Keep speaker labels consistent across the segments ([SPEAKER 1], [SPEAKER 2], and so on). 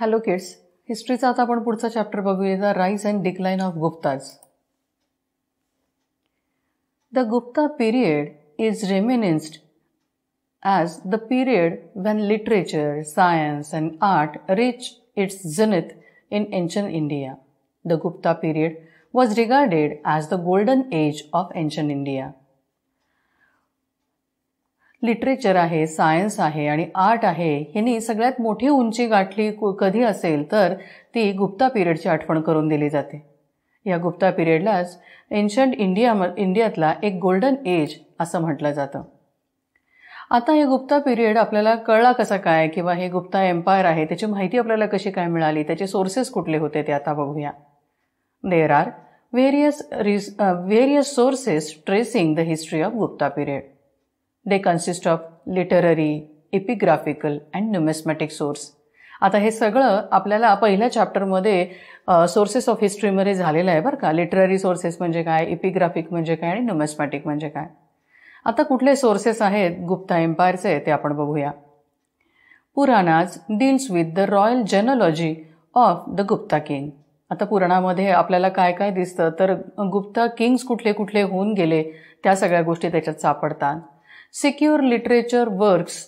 [SPEAKER 1] Hello kids हिस्ट्रीचा आता आपण पुढचा चॅप्टर बघूया the rise and decline of Guptas the Gupta period is reminisced as the period when literature science and art reach its zenith in ancient India the Gupta period was regarded as the golden age of ancient India literature आहे science आहे आणि art आहे ह्यांनी सगळ्यात मोठी उंची गाठली कधी असेल तर ती गुप्ता पिरियडची आठवण करून दिली जाते या गुप्ता पिरियडलाच एन्शंट इंडिया इंडियातला एक गोल्डन एज असं म्हटलं जातं आता हे गुप्ता पिरियड आपल्याला कळला कसा काय किंवा हे गुप्ता एम्पायर आहे त्याची माहिती आपल्याला कशी काय मिळाली त्याचे सोर्सेस कुठले होते ते आता बघूया देर आर व्हेरियस रिस various sources tracing the history of Gupta period they consist of literary epigraphical and numismatic source आता हे सगळं आपल्याला पहिल्या चॅप्टरमध्ये सोर्सेस ऑफ हिस्ट्रीमध्ये झालेलं आहे बरं का लिटररी सोर्सेस म्हणजे काय इपिग्राफिक म्हणजे काय आणि न्युमेस्मॅटिक म्हणजे काय आता कुठले सोर्सेस आहेत गुप्ता एम्पायरचे ते आपण बघूया Puranas deals with the royal genealogy of the Gupta king आता पुराणामध्ये आपल्याला काय काय दिसतं तर गुप्ता किंग्स कुठले कुठले होऊन गेले त्या सगळ्या गोष्टी त्याच्यात सापडतात secular literature works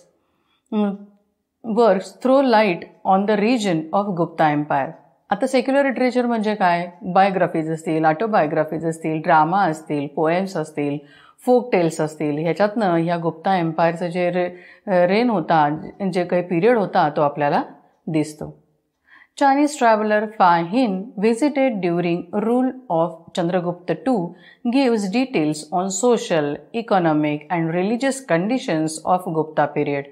[SPEAKER 1] works throw light on the region of Gupta empire आता सेक्युलर लिटरेचर म्हणजे काय बायोग्राफीज असतील ऑटोबायोग्राफीज असतील ड्रामा असतील पोएम्स असतील फोक टेल्स असतील ह्याच्यातनं ह्या गुप्ता एम्पायरचं जे रे रेन होता जे काही पिरियड होता तो आपल्याला दिसतो Chinese traveler Fa Hin visited during rule of Chandragupta II gives details on social, economic and religious conditions of Gupta period.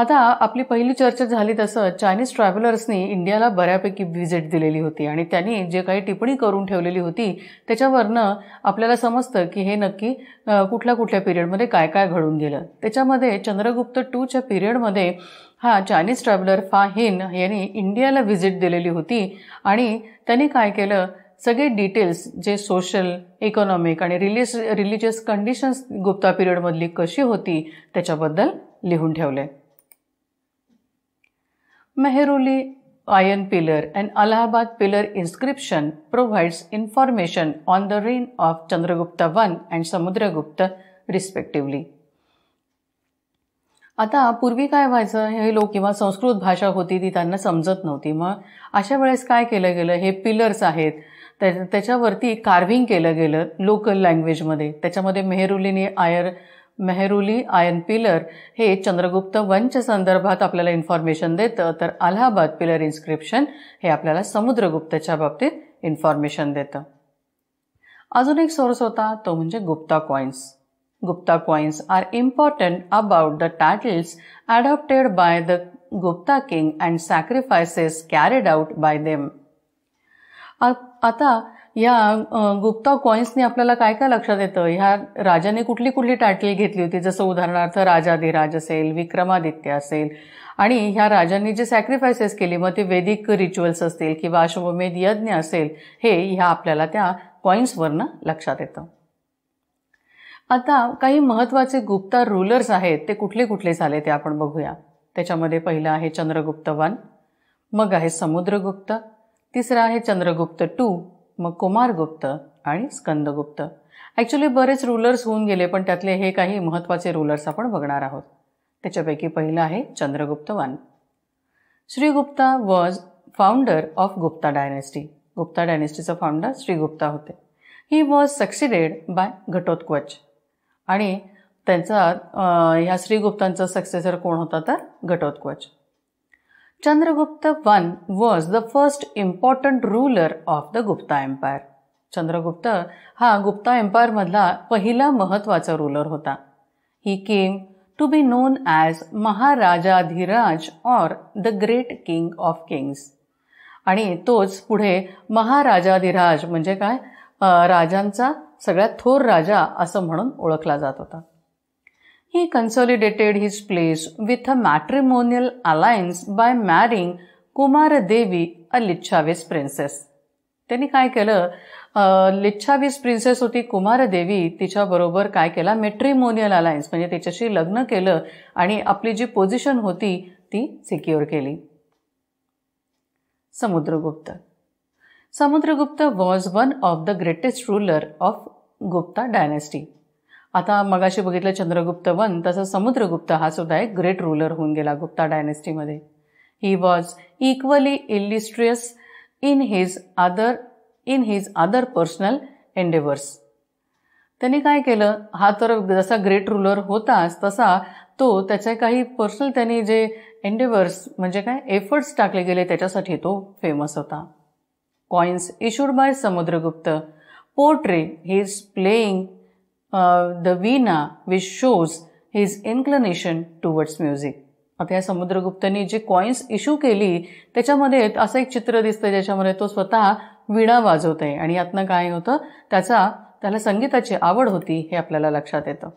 [SPEAKER 1] आता आपली पहिली चर्चा झाली तसं चायनीज ट्रॅव्हलर्सनी इंडियाला बऱ्यापैकी व्हिजिट दिलेली होती आणि त्यांनी जे काही टिप्पणी करून ठेवलेली होती त्याच्यावरनं आपल्याला समजतं की हे नक्की कुठल्या कुठल्या पिरियडमध्ये काय काय घडून गेलं त्याच्यामध्ये चंद्रगुप्त टूच्या पिरियडमध्ये हा चायनीज ट्रॅव्हलर फा हिन यांनी इंडियाला व्हिजिट दिलेली होती आणि त्यांनी काय केलं सगळे डिटेल्स जे सोशल इकॉनॉमिक आणि रिलीज रिलिजियस कंडिशन्स गुप्ता पिरियडमधली कशी होती त्याच्याबद्दल लिहून ठेवले Mehrauli iron pillar and Allahabad pillar inscription provides information on the reign of Chandragupta one and Samudragupta respectively आता पूर्वी काय व्हायचं हे लोक किंवा संस्कृत भाषा होती ती त्यांना समजत नव्हती मग अशा वेळेस काय केलं गेलं हे पिलर्स आहेत त्याच्यावरती कार्विंग केलं गेलं लोकल लँग्वेजमध्ये त्याच्यामध्ये मेहरुलीने आयर मेहरुली आयन पिलर हे चंद्रगुप्त वंच संदर्भात आपल्याला इन्फॉर्मेशन देतं तर अलाहाबाद पिलर इन्स्क्रिप्शन हे आपल्याला समुद्रगुप्तच्या बाबतीत इन्फॉर्मेशन देतं अजून एक सोर्स होता तो म्हणजे Gupta coins Gupta coins are important about the titles adopted by the Gupta king and sacrifices carried out by them आता या गुप्ता कॉइन्सने आपल्याला काय काय लक्षात येतं ह्या राजाने कुठली कुठली टायटल घेतली होती जसं उदाहरणार्थ राजाधिराज असेल विक्रमादित्य असेल आणि ह्या राजांनी जे सॅक्रिफायसेस केले मग ते वैदिक रिच्युअल्स असतील किंवा अश्वमेध यज्ञ असेल हे ह्या आपल्याला त्या कॉइन्सवरनं लक्षात येतं आता काही महत्त्वाचे गुप्ता रुलर्स आहेत ते कुठले कुठले झाले ते आपण बघूया त्याच्यामध्ये पहिलं आहे चंद्रगुप्त वन मग आहे समुद्रगुप्त तिसरा आहे चंद्रगुप्त टू मग कुमारगुप्त आणि स्कंदगुप्त ॲक्च्युली बरेच रुलर्स होऊन गेले पण त्यातले हे काही महत्त्वाचे रूलर्स आपण बघणार आहोत त्याच्यापैकी पहिलं आहे Chandragupta one Shrigupta was founder of Gupta dynasty Gupta डायनेस्टीचा फाउंडर श्रीगुप्ता होते he was succeeded by Ghatotkacha आणि त्यांचा ह्या श्रीगुप्तांचा सक्सेसर कोण होता तर Ghatotkacha Chandragupta one was the first important ruler of the Gupta empire Chandragupta हा गुप्ता एम्पायरमधला पहिला महत्त्वाचा रूलर होता he came to be known as Maharajadhiraj or the great king of kings आणि तोच पुढे महाराजाधिराज म्हणजे काय राजांचा सगळ्यात थोर राजा असं म्हणून ओळखला जात होता he consolidated his place with a matrimonial alliance by marrying Kumara Devi a लिच्छावीस princess त्यांनी काय केलं लिच्छावीस प्रिन्सेस होती कुमार देवी तिच्याबरोबर काय केला मेट्रिमोनियल अलायन्स म्हणजे तिच्याशी लग्न केलं आणि आपली जी पोझिशन होती ती सिक्युअर केली Samudragupta Samudragupta was one of the greatest ruler of Gupta dynasty आता मगाशी बघितलं चंद्रगुप्त वन तसं समुद्रगुप्त हा सुद्धा एक ग्रेट रुलर होऊन गेला गुप्ता डायनेस्टीमध्ये he was equally illustrious in his other in his other personal endeavours त्याने काय केलं हा तर जसा ग्रेट रुलर होताच तसा तो त्याचे काही पर्सनल त्यांनी जे एंडेवर्स म्हणजे काय एफर्ट्स टाकले गेले त्याच्यासाठी तो फेमस होता coins issued by Samudragupta portray he playing uh, the veena, which shows his inclination towards music. आता या समुद्रगुप्तनी जी कॉइन्स इशू केली त्याच्यामध्ये असं एक चित्र दिसतं ज्याच्यामध्ये तो स्वतः विणा वाजवत आहे आणि यातनं काय होतं त्याचा त्याला संगीताची आवड होती हे आपल्याला लक्षात येतं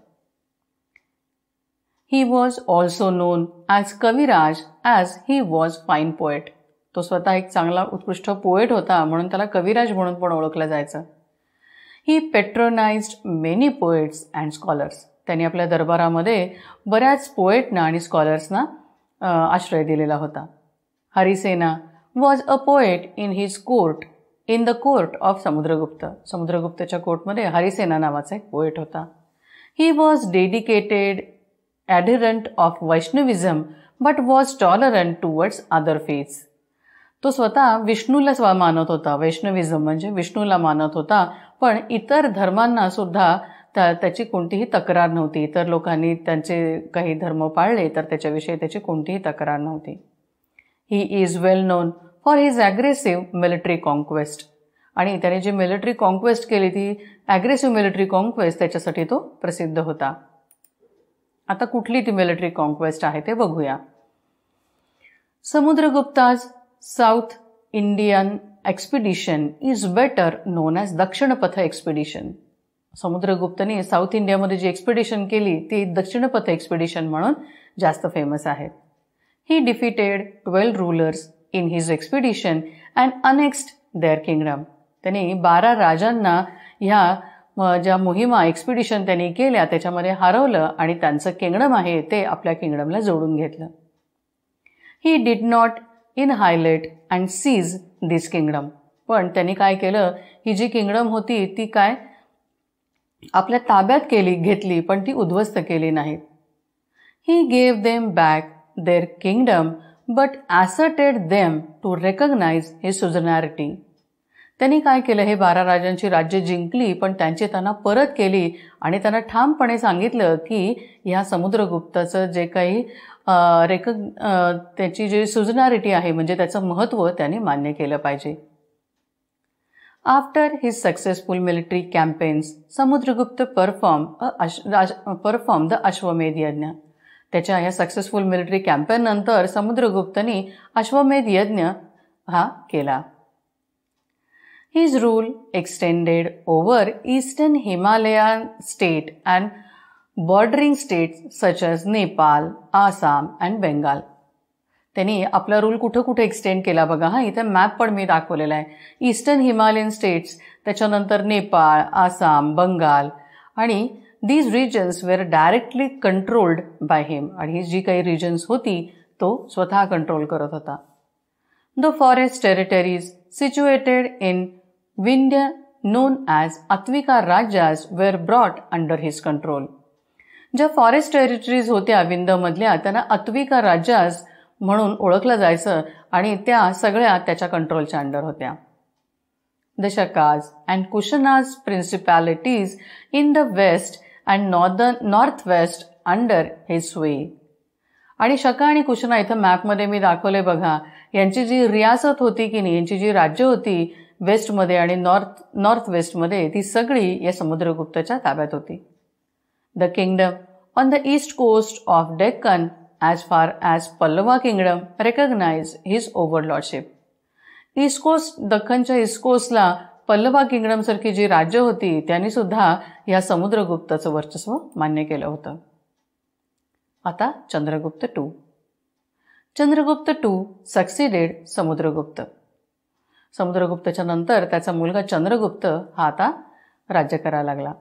[SPEAKER 1] he was also known as Kaviraj as he was fine poet तो स्वतः एक चांगला उत्कृष्ट पोएट होता म्हणून त्याला कविराज म्हणून पण ओळखलं जायचं he patronized many poets and scholars त्यांनी आपल्या दरबारामध्ये बऱ्याच पोएटना आणि स्कॉलर्सना आश्रय दिलेला होता Harisena was a poet in his court in the court of Samudragupta समुद्रगुप्तच्या कोर्टमध्ये हरिसेना नावाचा एक पोएट होता he was dedicated adherent of Vaishnavism but was tolerant towards other faiths तो स्वतः विष्णूला स्व मानत होता वैष्णविझम म्हणजे विष्णूला मानत होता पण इतर धर्मांना सुद्धा त्याची कोणतीही तक्रार नव्हती इतर लोकांनी त्यांचे काही धर्म पाळले तर त्याच्याविषयी त्याची कोणतीही तक्रार नव्हती he is well known for his aggressive military conquest आणि त्याने जी मिलिटरी कॉन्क्वेस्ट केली ती ॲग्रेसिव्ह मिलिटरी कॉन्क्वेस्ट त्याच्यासाठी तो प्रसिद्ध होता आता कुठली ती मिलिटरी कॉन्क्वेस्ट आहे ते बघूया Samudragupta's south Indian expedition is better known as Dakshinapatha expedition समुद्रगुप्तने साऊथ इंडियामध्ये जी एक्सपिडिशन केली ती दक्षिणपथ एक्सपिडिशन म्हणून जास्त फेमस आहे he defeated twelve rulers in his expedition and annexed their kingdom त्यांनी बारा राजांना ह्या ज्या मोहिमा एक्सपिडिशन त्यांनी केल्या त्याच्यामध्ये हरवलं आणि त्यांचं किंगडम आहे ते आपल्या किंगडमला जोडून घेतलं he did not annihilate and seize this kingdom पण त्यांनी काय केलं ही जी किंगडम होती ती काय आपल्या ताब्यात केली घेतली पण ती उद्ध्वस्त केली नाहीत he gave them back their kingdom but asserted them to recognize his suzerainty त्यांनी काय केलं हे बारा राजांची राज्य जिंकली पण त्यांची त्यांना परत केली आणि त्यांना ठामपणे सांगितलं की ह्या समुद्रगुप्ताचं जे काही रेक त्याची जी सुजनारिटी आहे म्हणजे त्याचं महत्त्व त्याने मान्य केलं पाहिजे after his successful military campaigns Samudragupta perform perform the Ashvamedha yajna त्याच्या या सक्सेसफुल मिलिटरी नंतर समुद्रगुप्तने अश्वमेध यज्ञ हा केला his rule extended over eastern Himalayan state and bordering states such as Nepal Assam and Bengal त्यांनी आपला रूल कुठं कुठे एक्सटेंड केला बघा हा इथे मॅप पण मी दाखवलेला आहे ईस्टर्न हिमालयन स्टेट्स त्याच्यानंतर नेपाळ आसाम बंगाल आणि these regions were directly controlled by him आणि ही जी काही रिजन्स होती तो स्वतः कंट्रोल करत होता the forest territories situated in Vindhya known as Atavika rajyas were brought under his control ज्या फॉरेस्ट टेरिटरीज होत्या विंदमधल्या त्यांना अत्विका राज्यास म्हणून ओळखलं जायचं आणि त्या सगळ्या त्याच्या कंट्रोलच्या अंडर होत्या the Shakas and Kushanas principalities in the west and northern north west under हे स्वे आणि शका आणि कुशना इथं मॅपमध्ये मी दाखवले बघा यांची जी रियासत होती की नाही यांची जी राज्य होती वेस्टमध्ये आणि नॉर्थ नॉर्थ वेस्टमध्ये ती सगळी या समुद्रगुप्तच्या ताब्यात होती the kingdom on the east coast of Deccan as far as Pallava kingdom recognized his overlordship. East coast दख्खनच्या ईस्ट कोस्टला पल्लवा किंगडम सारखी जी राज्य होती त्यांनी सुद्धा या समुद्रगुप्ताचं वर्चस्व मान्य केलं होतं आता Chandragupta two Chandragupta two succeeded Samudragupta समुद्रगुप्तच्या नंतर त्याचा मुलगा चंद्रगुप्त हा आता राज्य करायला लागला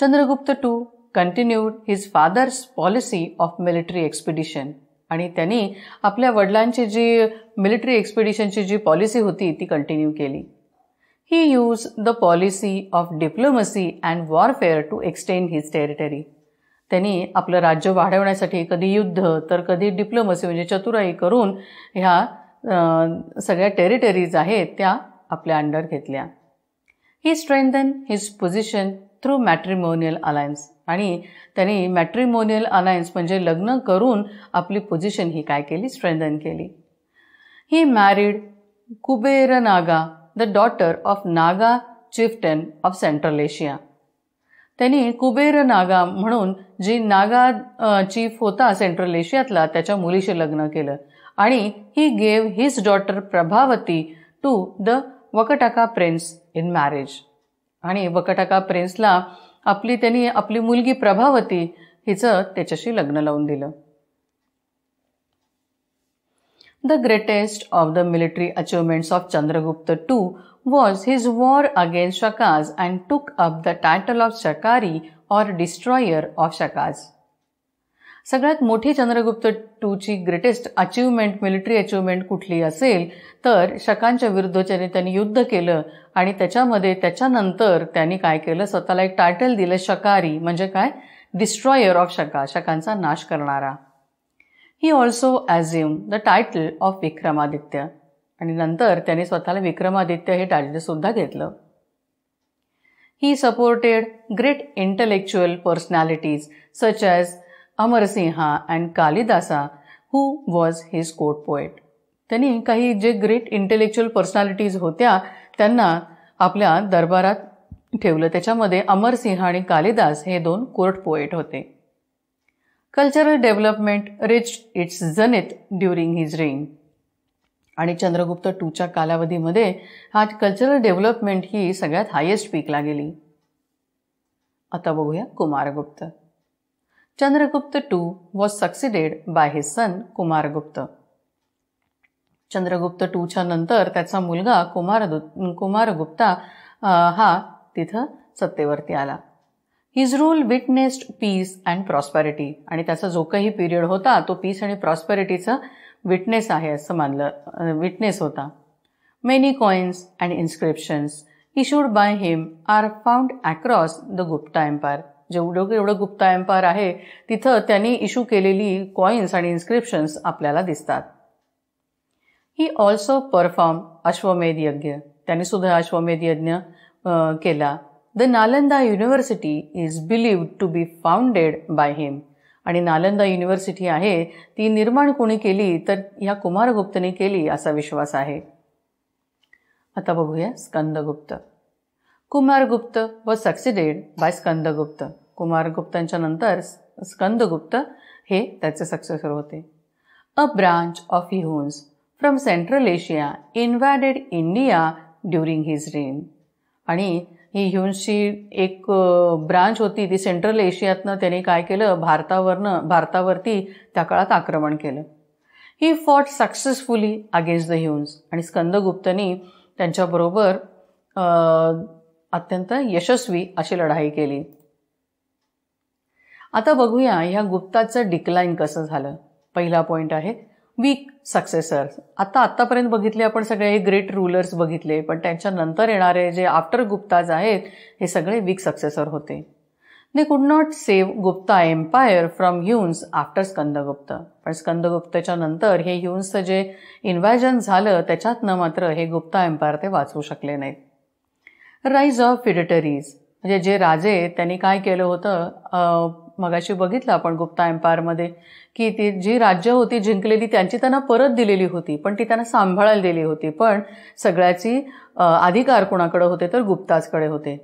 [SPEAKER 1] Chandragupta two continued his father's policy of military expedition आणि त्यांनी आपल्या वडिलांची जी मिलिटरी एक्सपिडिशनची जी पॉलिसी होती ती कंटिन्यू केली he use the policy of diplomacy and warfare to extend his territory त्यांनी आपलं राज्य वाढवण्यासाठी कधी युद्ध तर कधी डिप्लोमसी म्हणजे चतुराई करून ह्या सगळ्या टेरिटरीज आहेत त्या आपल्या अंडर घेतल्या he strengthen his position through matrimonial alliance आणि त्यांनी मॅट्रिमोनियल अलायन्स म्हणजे लग्न करून आपली पोझिशन ही काय केली स्ट्रेंथन केली he married Kuber Naga the daughter of Naga chieftain of central Asia त्यांनी कुबेर नागा म्हणून जी नागा चीफ होता सेंट्रल एशियातला त्याच्या मुलीशी लग्न केलं आणि he gave his daughter Prabhavati to the Vakataka prince in marriage आणि वकटाका प्रिन्सला आपली त्यांनी आपली मुलगी प्रभावती हिचं त्याच्याशी लग्न लावून दिलं the greatest of the military achievements of Chandragupta two was his war against Shakas and took up the title of Shakari or destroyer of Shakas सगळ्यात मोठी चंद्रगुप्त टूची ग्रेटेस्ट अचीवमेंट मिलिटरी अचीवमेंट कुठली असेल तर शकांच्या विरुद्ध त्यांनी युद्ध केलं आणि त्याच्यामध्ये त्याच्यानंतर त्यांनी काय केलं स्वतःला एक टायटल दिलं शकारी म्हणजे काय डिस्ट्रॉयर ऑफ शका शकांचा नाश करणारा he also assume the title of Vikramaditya आणि नंतर त्यांनी स्वतःला विक्रमादित्य हे टायटल सुद्धा घेतलं he supported great intellectual personalities such as Amarasimha and Kalidasa who was his court poet त्यांनी काही जे ग्रेट इंटेलेक्च्युअल पर्सनॅलिटीज होत्या त्यांना आपल्या दरबारात ठेवलं त्याच्यामध्ये अमरसिंह आणि कालिदास हे दोन कोर्ट पोएट होते cultural development reach its zenith during his reign आणि चंद्रगुप्त टूच्या कालावधीमध्ये हा कल्चरल डेव्हलपमेंट ही सगळ्यात हायेस्ट पीकला गेली आता बघूया Kumaragupta Chandragupta two was succeeded by his son Kumaragupta Chandragupta टूच्या नंतर त्याचा मुलगा कुमार कुमारगुप्ता हा तिथं सत्तेवरती आला his rule witnessed peace and prosperity आणि त्याचा जो काही पिरियड होता तो पीस आणि प्रॉस्पेरिटीचं विटनेस आहे असं मानलं विटनेस होता many coins and inscriptions issued by him are found across the Gupta empire जेवढं एवढं गुप्ता एम्पायर आहे तिथं त्यांनी इशू केलेली कॉइन्स आणि इन्स्क्रिप्शन्स आपल्याला दिसतात ही ऑल्सो परफॉर्म अश्वमेध यज्ञ त्यांनी सुद्धा अश्वमेध यज्ञ केला the Nalanda university is believed to be founded by him आणि नालंदा युनिव्हर्सिटी आहे ती निर्माण कोणी केली तर ह्या कुमारगुप्तने केली असा विश्वास आहे आता बघूया स्कंदगुप्त कुमारगुप्त व सक्सिडेड बाय स्कंदगुप्त कुमारगुप्तांच्या नंतर स्कंदगुप्त हे त्याचे सक्सेसर होते a branch of Huns from central Asia invaded India during his reign आणि ही ह्युन्सची एक ब्रांच होती ती सेंट्रल एशियातनं त्याने काय केलं भारतावरनं भारतावरती त्या काळात आक्रमण केलं he fought successfully against the Huns आणि स्कंदगुप्तनी त्यांच्याबरोबर अत्यंत यशस्वी अशी लढाई केली आता बघूया ह्या गुप्ताचं डिक्लाईन कसं झालं पहिला पॉईंट आहे वीक सक्सेसर आता आत्तापर्यंत बघितले आपण सगळे हे ग्रेट रुलर्स बघितले पण त्यांच्यानंतर येणारे जे आफ्टर गुप्ताज आहेत हे सगळे वीक सक्सेसर होते they could not save Gupta empire from Huns after Skandagupta पण स्कंदगुप्तच्या नंतर हे ह्युन्सचं जे इन्व्हॅजन झालं त्याच्यातनं मात्र हे गुप्ता एम्पायर ते वाचवू शकले नाहीत राईज ऑफ फिडेटरीज म्हणजे जे राजे त्यांनी काय केलं होतं मगाशी बघितलं आपण गुप्ता एम्पायरमध्ये की ती जी राज्य होती जिंकलेली त्यांची त्यांना परत दिलेली होती पण ती त्यांना सांभाळायला दिली होती पण सगळ्याची अधिकार कोणाकडे होते तर गुप्ताजकडे होते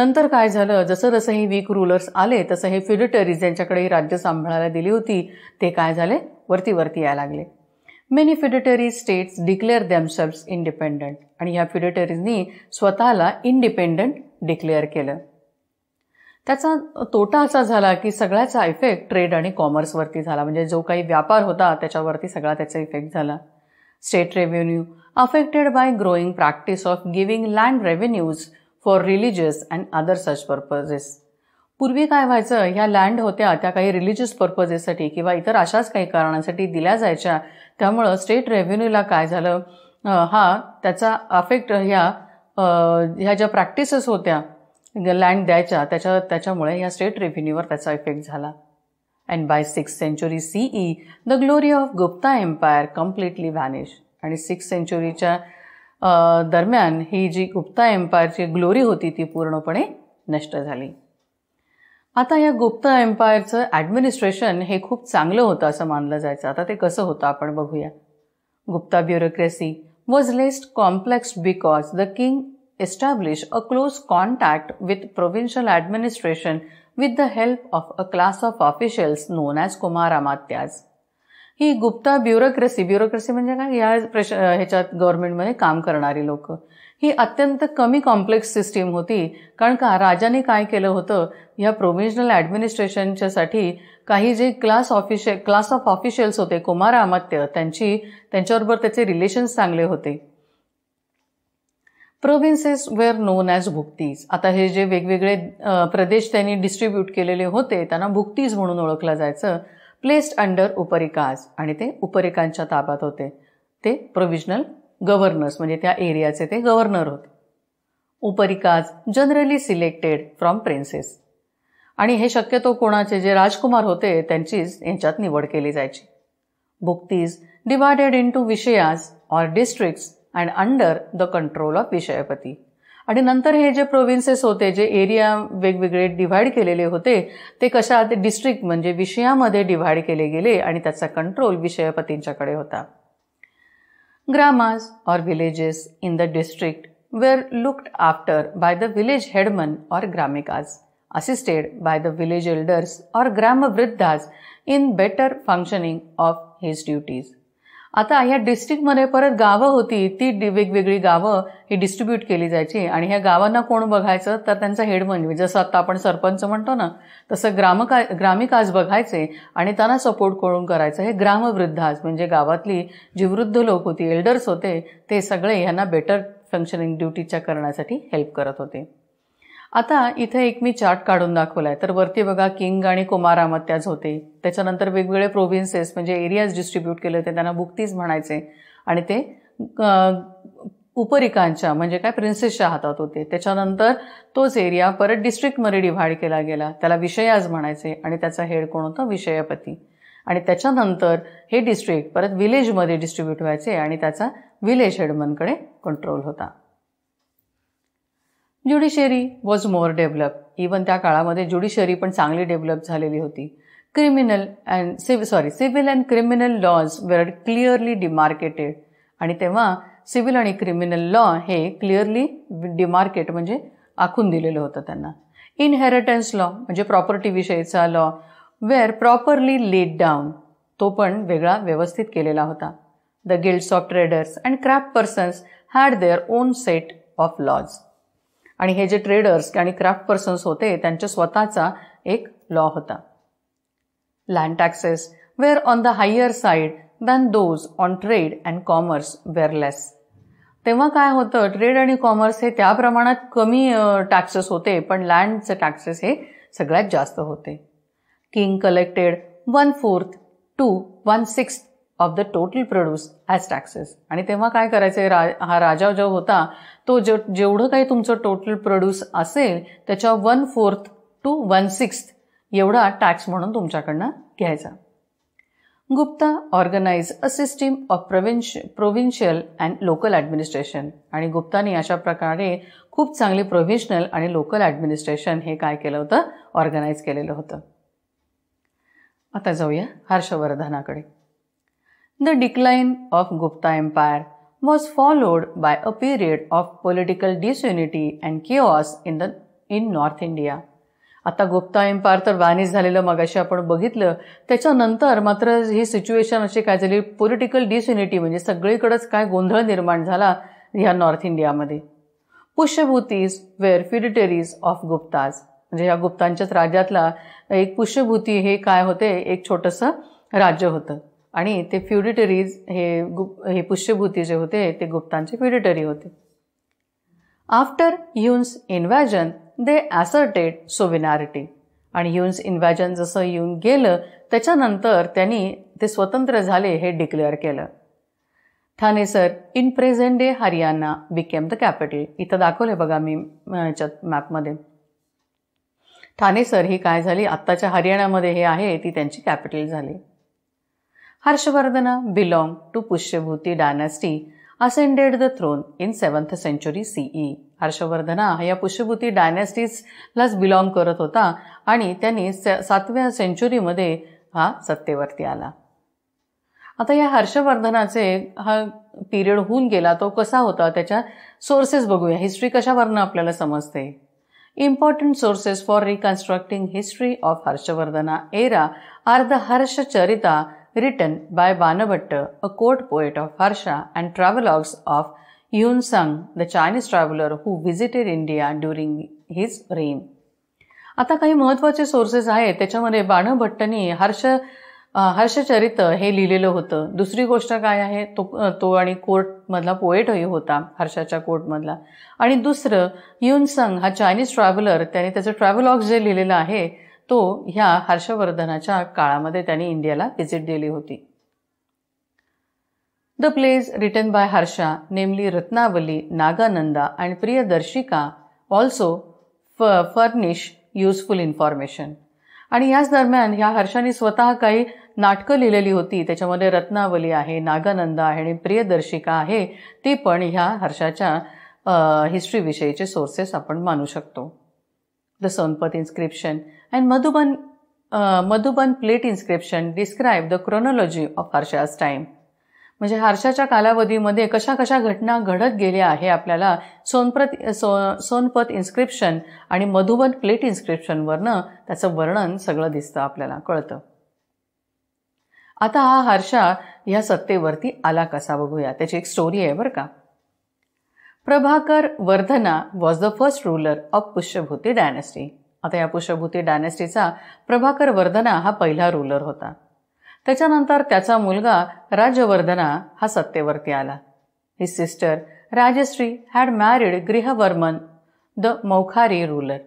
[SPEAKER 1] नंतर काय झालं जसं जसं हे वीक रुलर्स आले तसं हे फिडिटरीज ज्यांच्याकडे ही राज्य सांभाळायला दिली होती ते काय झाले वरती वरती यायला लागले many feudatory states declare themselves independent आणि ह्या फिडिटरीजनी स्वतःला इंडिपेंडंट डिक्लेअर केलं त्याचा तोटा असा झाला की सगळ्याचा इफेक्ट ट्रेड आणि कॉमर्सवरती झाला म्हणजे जो काही व्यापार होता त्याच्यावरती सगळा त्याचा इफेक्ट झाला state revenue affected by growing practice of giving land revenues for religious and other such purposes पूर्वी काय व्हायचं ह्या लँड होत्या त्या काही रिलिजियस पर्पजेससाठी किंवा इतर अशाच काही कारणांसाठी दिल्या जायच्या त्यामुळं स्टेट रेव्हेन्यूला काय झालं हा त्याचा अफेक्ट ह्या ह्या ज्या प्रॅक्टिसेस होत्या लँड द्यायच्या त्याच्या त्याच्यामुळे या स्टेट रेव्हेन्यूवर त्याचा इफेक्ट झाला and by six century CE the glory of Gupta empire completely vanish आणि सिक्स सेंचुरीच्या दरम्यान ही जी गुप्ता एम्पायरची ग्लोरी होती ती पूर्णपणे नष्ट झाली आता या गुप्ता एम्पायरचं ॲडमिनिस्ट्रेशन हे खूप चांगलं होतं असं मानलं जायचं आता ते कसं होतं आपण बघूया Gupta bureaucracy was least complex because the king establish a close contact with provincial administration with the help of a class of officials known as Amatyas. ही गुप्ता ब्युरोक्रेसी ब्युरोक्रेसी म्हणजे काय या ह्याच्यात गव्हर्नमेंटमध्ये काम करणारी लोक ही अत्यंत कमी कॉम्प्लेक्स सिस्टीम होती कारण का राजाने काय केलं होतं ह्या प्रोव्हिजनल ॲडमिनिस्ट्रेशनच्यासाठी काही जे class official class of officials होते कुमार आमत्य त्यांची त्यांच्याबरोबर त्याचे रिलेशन्स चांगले होते provinces were known as Bhuktis आता हे जे वेगवेगळे प्रदेश त्यांनी डिस्ट्रीब्यूट केलेले होते त्यांना भुक्तीज म्हणून ओळखलं जायचं प्लेस्ड अंडर उपरिकाज आणि ते उपरिकांच्या ताब्यात होते ते प्रोव्हिजनल गव्हर्नर्स म्हणजे त्या एरियाचे ते गव्हर्नर होते Uparikas generally selected from princes आणि हे शक्यतो कोणाचे जे राजकुमार होते त्यांचीच यांच्यात निवड केली जायची Bhuktis divided into Vishayas or districts and under the control of Vishayapati आणि नंतर हे जे प्रोविन्सेस होते जे एरिया वेगवेगळे डिव्हाइड केलेले होते ते कशा कशात डिस्ट्रिक्ट म्हणजे विषयामध्ये डिव्हाइड केले गेले आणि त्याचा कंट्रोल विषयपतींच्याकडे होता Gramas or villages in the district were looked after by the village headman or Gramikas assisted by the village elders or Gramavriddhas in better functioning of his duties आता ह्या डिस्ट्रिक्टमध्ये परत गावं होती ती वेगवेगळी गावं ही डिस्ट्रीब्यूट केली जायची आणि ह्या गावांना कोण बघायचं तर त्यांचा हेड म्हणजे जसं आता आपण सरपंच म्हणतो ना तसं ग्रामका आज बघायचे आणि त्यांना सपोर्ट करून करायचं हे ग्रामवृद्ध आज म्हणजे गावातली जी वृद्ध लोक होती एल्डर्स होते ते सगळे ह्यांना बेटर फंक्शनिंग ड्युटीच्या करण्यासाठी हेल्प करत होते आता इथे एक मी चार्ट काढून दाखवलाय तर वरती बघा किंग आणि कुमारामत्याच होते त्याच्यानंतर वेगवेगळे प्रोव्हिन्सेस म्हणजे एरियाज डिस्ट्रीब्यूट केले होते त्यांना बुक्तीज म्हणायचे आणि ते उपरिकांच्या म्हणजे काय प्रिन्सेसच्या हातात होते त्याच्यानंतर तोच एरिया परत डिस्ट्रिक्टमध्ये डिव्हाइड केला गेला त्याला विषयाज म्हणायचे आणि त्याचा हेड कोण होता विषयपती आणि त्याच्यानंतर हे डिस्ट्रिक्ट परत विलेजमध्ये डिस्ट्रीब्यूट व्हायचे आणि त्याचा विलेज हेडमनकडे कंट्रोल होता judiciary was more develop even त्या काळामध्ये ज्युडिशरी पण चांगली डेव्हलप झालेली होती criminal and civil sorry civil and criminal laws were clearly demarcated आणि तेव्हा सिव्हिल आणि क्रिमिनल लॉ हे क्लिअरली डिमार्केट म्हणजे आखून दिलेलं होतं त्यांना इनहेरिटन्स लॉ म्हणजे प्रॉपर्टी विषयीचा law were properly laid down तो पण वेगळा व्यवस्थित केलेला होता the guilds of traders and craft persons had there own set of laws आणि हे जे ट्रेडर्स आणि क्राफ्ट पर्सन्स होते त्यांच्या स्वतःचा एक लॉ होता land taxes were on the higher side than those on trade and commerce less तेव्हा काय होतं ट्रेड आणि कॉमर्स हे त्या प्रमाणात कमी टॅक्सेस होते पण लँडचे टॅक्सेस हे सगळ्यात जास्त होते king collected one fourth to one sixth of the total produce as taxes आणि तेव्हा काय करायचं रा हा राजा जो होता तो जे जेवढं काही तुमचं टोटल प्रोड्यूस असेल त्याच्या one fourth to one sixth एवढा टॅक्स म्हणून तुमच्याकडनं घ्यायचा Gupta organise a system of provincial provincial and local administration आणि गुप्तानी अशा प्रकारे खूप चांगली प्रोव्हिजनल आणि लोकल ॲडमिनिस्ट्रेशन हे काय केलं होतं ऑर्गनाईज केलेलं होतं आता जाऊया हर्षवर्धनाकडे The decline of Gupta Empire was followed by a period of political disunity and chaos in the in north India आता गुप्ता एम्पायर तर वॅनिश झालेलं मगाशी आपण बघितलं त्याच्यानंतर मात्र ही सिच्युएशन अशी काय झाली पॉलिटिकल डिसयुनिटी म्हणजे सगळीकडेच काय गोंधळ निर्माण झाला ह्या नॉर्थ इंडियामध्ये Pushyabhutis were feudatories of Guptas म्हणजे ह्या गुप्तांच्याच राज्यातला एक पुष्यभूती हे काय होते एक छोटंसं राज्य होतं आणि ते फ्युडिटरीज हे गु हे पुष्यभूती जे होते ते गुप्तांचे फ्युडिटरी होते आफ्टर ह्युन्स इन्व्हॅजन दे ॲसर्टेड विनारिटी आणि ह्युन्स इन्व्हॅजन जसं येऊन गेलं त्याच्यानंतर त्यांनी ते स्वतंत्र झाले हे डिक्लेअर केलं Thanesar in present day Haryana became the capital इथं दाखवलं बघा मी ह्याच्यात मॅपमध्ये ठाणे सर ही काय झाली आत्ताच्या हरियाणामध्ये हे आहे ती त्यांची कॅपिटल झाली Harshavardhan belong to Pushyabhuti dynasty ascended the throne in seventh century CE Harshavardhana या पुष्यभूती डायनॅस्टीजलाच बिलॉंग करत होता आणि त्यांनी सातव्या सेंचुरीमध्ये हा सत्तेवरती आला आता या हर्षवर्धनाचे हा पिरियड होऊन गेला तो कसा होता त्याच्या सोर्सेस बघूया हिस्ट्री कशावरनं आपल्याला समजते important sources for reconstructing history of Harshavardhana era are the Harsha Charita written by Banabhatta, a court poet of Harsha, and travelogues of Yun Sung, the Chinese traveler who visited India during his reign. आता काही महत्त्वाचे sources आहेत त्याच्यामध्ये बाणभट्टनी हर्ष हर्षचरित हे लिहिलेलं होतं दुसरी गोष्ट काय आहे तो तो आणि कोर्टमधला पोएटही होता हर्षाच्या कोर्टमधला आणि दुसरं युनसंग हा चायनीज ट्रॅव्हलर त्याने त्याचं ट्रॅव्हलॉग जे लिहिलेलं आहे तो ह्या हर्षवर्धनाच्या काळामध्ये त्यांनी इंडियाला व्हिजिट दिली होती the plays written by Harsha namely Ratnavali Nagananda and Priyadarshika also furnish useful information आणि याच दरम्यान ह्या हर्षाने स्वतः काही नाटकं लिहिलेली होती त्याच्यामध्ये रत्नावली आहे नागानंदा आहे आणि प्रियदर्शिका आहे ती पण ह्या हर्षाच्या हिस्ट्रीविषयीचे सोर्सेस आपण मानू शकतो the Sonpat inscription and Madhuban Madhuban plate inscription describe the the of of Harsha's म्हणजे हर्षाच्या कालावधीमध्ये कशा कशा घटना घडत गेल्या आहे आपल्याला सोनप्रत सो सोनपत इन्स्क्रिप्शन आणि मधुबन प्लेट इन्स्क्रिप्शनवरनं त्याचं वर्णन सगळं दिसतं आपल्याला कळतं आता हा हर्षा ह्या सत्तेवरती आला कसा बघूया त्याची एक स्टोरी आहे बरं का Prabhakar Vardhana was the first ruler of Pushyabhuti dynasty आता या पुष्यभूती डायनेस्टीचा प्रभाकर वर्धना हा पहिला रूलर होता त्याच्यानंतर त्याचा मुलगा राजवर्धना हा सत्तेवरती आला his sister Rajshri had married Grahavarman the Maukhari ruler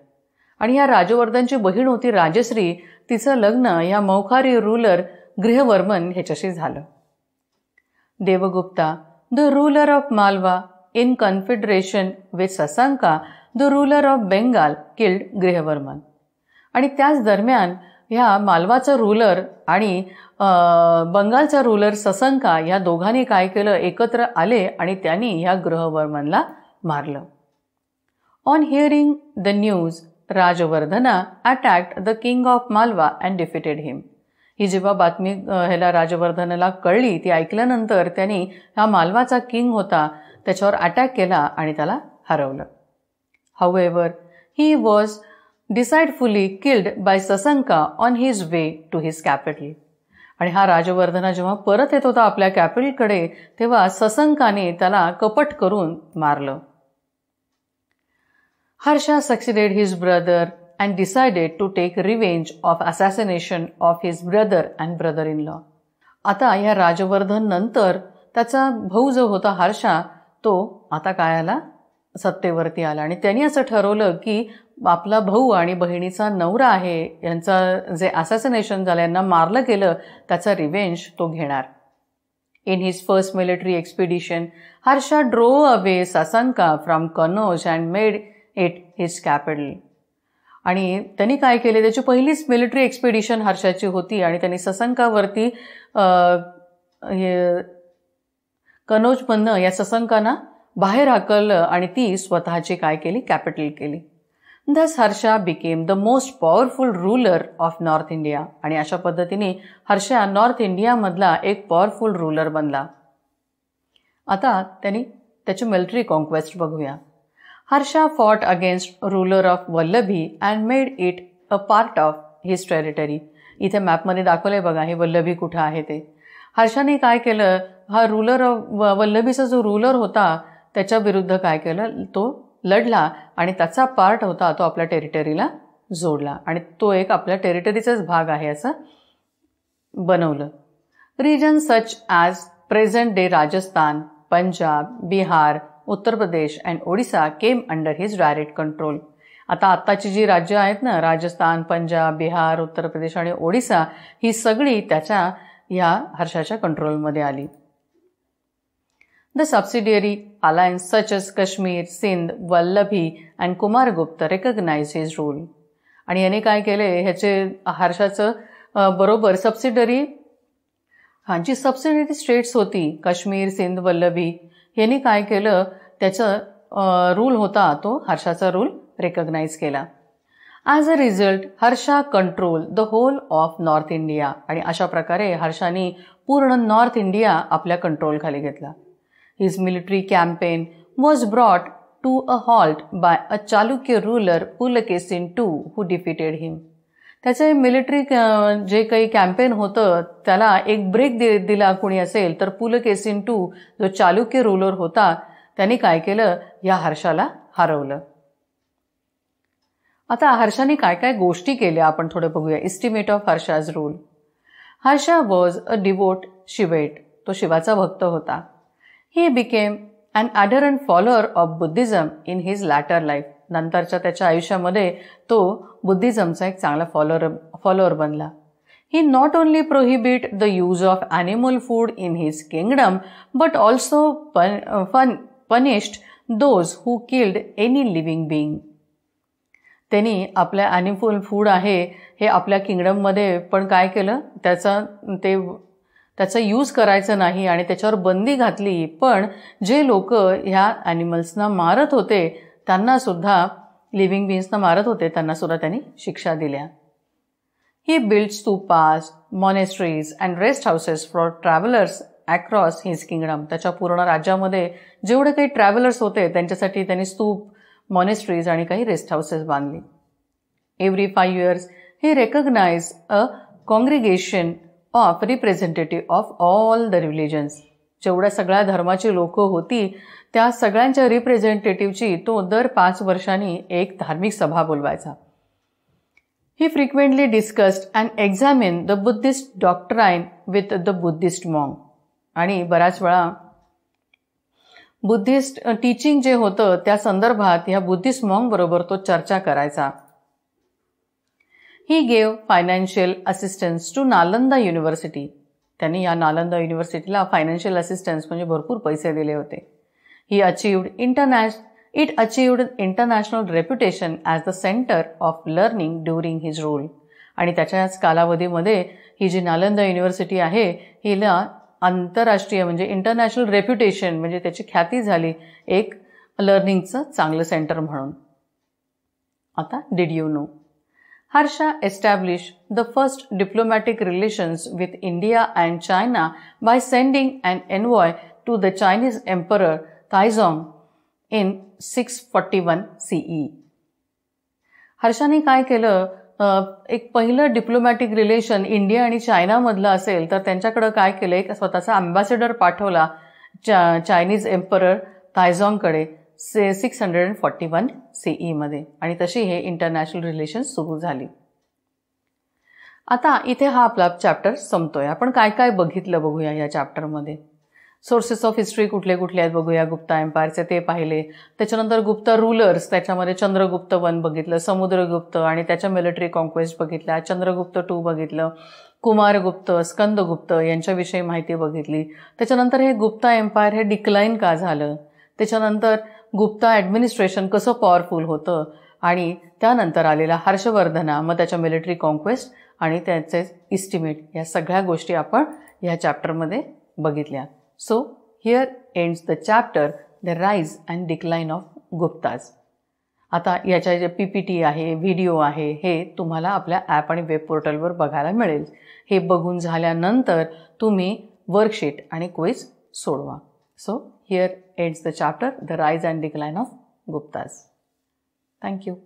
[SPEAKER 1] आणि या राजवर्धनची बहीण होती राजश्री तिचं लग्न या मौखारी रुलर गृहवर्मन ह्याच्याशी झालं Devagupta the ruler of Malwa in confederation with Sasanka the ruler of Bengal killed Grahavarman आणि त्याच दरम्यान ह्या मालवाचा रुलर आणि बंगालचा रुलर ससंका या दोघांनी काय केलं एकत्र आले आणि त्यांनी ह्या ग्रहवर्मनला मारलं on hearing the news Rajvardhana attacked the king of Malwa and defeated him ही जेव्हा बातमी ह्याला राजवर्धनाला कळली ती ऐकल्यानंतर त्यांनी हा मालवाचा किंग होता त्याच्यावर अटॅक केला आणि त्याला हरवलं However, he was deceitfully killed by Sasanka on his way to his capital आणि हा राजवर्धना जेव्हा परत येत होता आपल्या कॅपिटलकडे तेव्हा ससंकाने त्याला कपट करून मारलं Harsha succeeded his brother and decided to take revenge of assassination of his brother and brother in law आता या राजवर्धन नंतर त्याचा भाऊ जो होता हर्षा तो आता काय आला सत्तेवरती आला आणि त्यांनी असं ठरवलं की आपला भाऊ आणि बहिणीचा नवरा आहे यांचा जे असॅसिनेशन झालं यांना मारलं गेलं त्याचा रिव्हेंज तो घेणार in his first military expedition Harsha drove away Sasanka from Kannauj and made it his capital आणि त्यांनी काय केले त्याची पहिलीच मिलिटरी एक्सपिडिशन हर्षाची होती आणि त्यांनी ससंकावरती कनोजमधनं या ससंकांना बाहेर हकल आणि ती स्वतःची काय केली कॅपिटल केली thus Harsha became the most powerful ruler of north India आणि अशा पद्धतीने हर्षा नॉर्थ इंडियामधला एक पॉवरफुल रूलर बनला आता त्यांनी त्याची मिलिटरी कॉन्क्वेस्ट बघूया Harsha fought against ruler of Vallabhi and made it a part of his territory इथे मॅपमध्ये दाखवलंय बघा हे वल्लभी कुठं आहे ते हर्षाने काय केलं हा रूलर वल्लभीचा जो रूलर होता त्याच्या विरुद्ध काय केलं तो लढला आणि त्याचा पार्ट होता तो आपल्या टेरिटरीला जोडला आणि तो एक आपल्या टेरिटरीचाच भाग आहे असं बनवलं region such as present day Rajasthan Punjab Bihar Uttar Pradesh and Odisha came under his direct control आता आत्ताची जी राज्य आहेत ना राजस्थान पंजाब बिहार उत्तर प्रदेश आणि ओडिसा ही सगळी त्याच्या ह्या हर्षाच्या कंट्रोलमध्ये आली the subsidiary alliance such as Kashmir, Sindh Vallabhi and Kumar Gupta recognized his rule आणि याने काय केले ह्याचे हर्षाचं बरोबर सबसिडरी जी सबसिडरी स्टेट्स होती काश्मीर सिंध वल्लभी यांनी काय केलं त्याचं रूल होता तो हर्षाचा रूल रेकग्नाईज केला as a result Harsha control the whole of north India आणि अशा प्रकारे हर्षाने पूर्ण नॉर्थ इंडिया आपल्या कंट्रोलखाली घेतला His military campaign was brought to a halt by a Chalukya ruler Pulakesin II who defeated him. त्याचे मिलिटरी जे काही कॅम्पेन होतं त्याला एक ब्रेक दे दिला कोणी असेल तर पुलकेसिन टू जो चालुक्य रुलर होता त्याने काय केलं या हर्षाला हरवलं आता हर्षाने काय काय गोष्टी केल्या आपण थोडं बघूया estimate of Harsha's rule Harsha was a devout Shaivite तो शिवाचा भक्त होता he became an adherent follower of Buddhism in his later life नंतरच्या त्याच्या आयुष्यामध्ये तो बुद्धिझमचा एक चांगला फॉलोअर फॉलोअर बनला he not only prohibit the use of animal food in his kingdom but also fun punished those who killed any living being त्यांनी आपल्या animal food आहे हे आपल्या किंगडममध्ये पण काय केलं त्याचा ते त्याचा यूज करायचं नाही आणि त्याच्यावर बंदी घातली पण जे लोक ह्या ॲनिमल्सना मारत होते त्यांनासुद्धा लिव्हिंग बीन्सना मारत होते त्यांनासुद्धा त्यांनी शिक्षा दिल्या he builds stupas monasteries and rest houses for travellers across his kingdom त्याच्या पूर्ण राज्यामध्ये जेवढे काही ट्रॅव्हलर्स होते त्यांच्यासाठी त्यांनी स्तूप मॉनेस्ट्रीज आणि काही रेस्ट हाऊसेस बांधली every five years he recognise a congregation of representative of all the religions जेवढ्या सगळ्या धर्माची लोक होती त्या सगळ्यांच्या रिप्रेझेंटेटिव्हची तो दर पाच वर्षांनी एक धार्मिक सभा बोलवायचा he frequently discussed and examine the Buddhist doctrine with the Buddhist monk आणि बऱ्याच वेळा बुद्धिस्ट टीचिंग जे होतं त्या संदर्भात ह्या बुद्धिस्ट मॉंग बरोबर तो चर्चा करायचा he gave financial assistance to Nalanda university त्यांनी या नालंदा युनिव्हर्सिटीला फायनान्शियल असिस्टन्स म्हणजे भरपूर पैसे दिले होते he achieved international it achieved international reputation as the centre of learning during his rule आणि त्याच्याच कालावधीमध्ये ही जी नालंदा युनिव्हर्सिटी आहे हिला आंतरराष्ट्रीय म्हणजे इंटरनॅशनल रेप्युटेशन म्हणजे त्याची ख्याती झाली एक लर्निंगचं चांगलं सेंटर म्हणून आता did you know Harsha established the first diplomatic relations with India and China by sending an envoy to the Chinese Emperor Taizong in 641 CE. One CE हर्षाने काय केलं एक पहिलं डिप्लोमॅटिक रिलेशन इंडिया आणि चायनामधलं असेल तर त्यांच्याकडं काय केलं एक स्वतःचा अँबॅसेडर पाठवला चा चायनीज एम्परर थायझॉंगकडे से six hundred and forty one मध्ये आणि तशी हे इंटरनॅशनल रिलेशन सुरू झाली आता इथे हा आपला चॅप्टर संपतोय आपण काय काय बघितलं बघूया या चॅप्टरमध्ये सोर्सेस ऑफ हिस्ट्री कुठले कुठले आहेत बघूया गुप्ता एम्पायरचे ते पाहिले त्याच्यानंतर गुप्ता रुलर्स त्याच्यामध्ये चंद्रगुप्त वन बघितलं समुद्रगुप्त आणि त्याच्या मिलिटरी कॉन्क्वेस्ट बघितल्या चंद्रगुप्त टू बघितलं कुमारगुप्त स्कंदगुप्त यांच्याविषयी माहिती बघितली त्याच्यानंतर हे गुप्ता एम्पायर हे डिक्लाईन का झालं त्याच्यानंतर गुप्ता ॲडमिनिस्ट्रेशन कसं पॉवरफुल होतं आणि त्यानंतर आलेला हर्षवर्धना मग त्याच्या मिलिटरी कॉन्क्वेस्ट आणि त्याचे इस्टिमेट या सगळ्या गोष्टी आपण ह्या चॅप्टरमध्ये बघितल्या so here ends the chapter the rise and decline of Guptas आता याच्या जे पी पी टी आहे व्हिडिओ आहे हे तुम्हाला आपल्या ॲप आणि वेब पोर्टलवर बघायला मिळेल हे बघून झाल्यानंतर तुम्ही वर्कशीट आणि क्विज सोडवा so Here ends the chapter, The Rise and Decline of Guptas. Thank you.